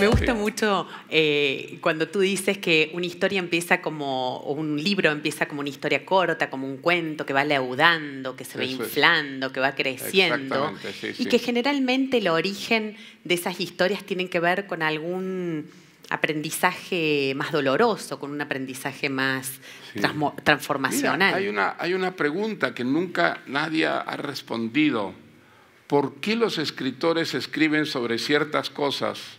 Me gusta mucho eh, cuando tú dices que una historia empieza como, un libro empieza como una historia corta, como un cuento que va leudando, que se va inflando, que va creciendo. y que generalmente el origen de esas historias tienen que ver con algún aprendizaje más doloroso, con un aprendizaje más transformacional. hay, una, hay una pregunta que nunca nadie ha respondido. ¿Por qué los escritores escriben sobre ciertas cosas?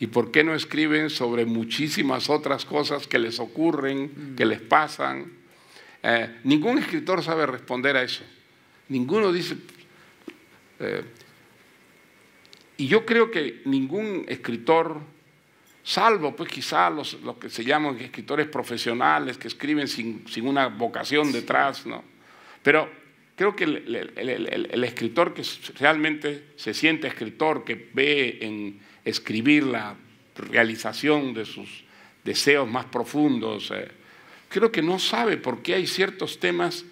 ¿Y por qué no escriben sobre muchísimas otras cosas que les ocurren, mm. que les pasan? Eh, ningún escritor sabe responder a eso. Ninguno dice... Eh, y yo creo que ningún escritor, salvo pues quizá los, que se llaman escritores profesionales, que escriben sin, sin una vocación detrás, ¿no? Pero Creo que el, escritor que realmente se siente escritor, que ve en escribir la realización de sus deseos más profundos, eh, creo que no sabe por qué hay ciertos temas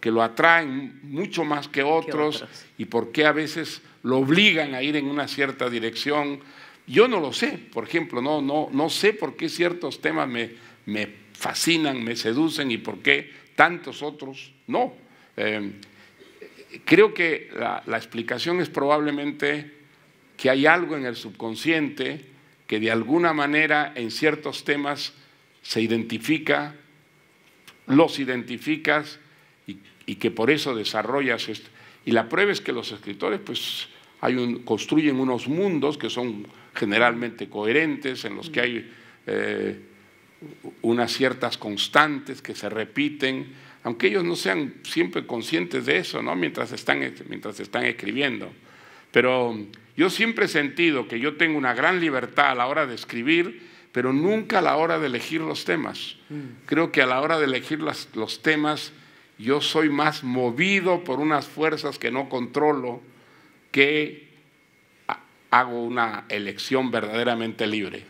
que lo atraen mucho más que otros, y por qué a veces lo obligan a ir en una cierta dirección. Yo no lo sé, por ejemplo, no, no, no sé por qué ciertos temas me, me fascinan, me seducen y por qué tantos otros no. Em, creo que la, explicación es probablemente que hay algo en el subconsciente que de alguna manera en ciertos temas se identifica, los identificas y, que por eso desarrollas esto. Y la prueba es que los escritores pues, construyen unos mundos que son generalmente coherentes, en los que hay eh, unas ciertas constantes que se repiten, aunque ellos no sean siempre conscientes de eso, ¿no? mientras, están, mientras están escribiendo. Pero yo siempre he sentido que yo tengo una gran libertad a la hora de escribir, pero nunca a la hora de elegir los temas. Mm. Creo que a la hora de elegir los temas yo soy más movido por unas fuerzas que no controlo que hago una elección verdaderamente libre.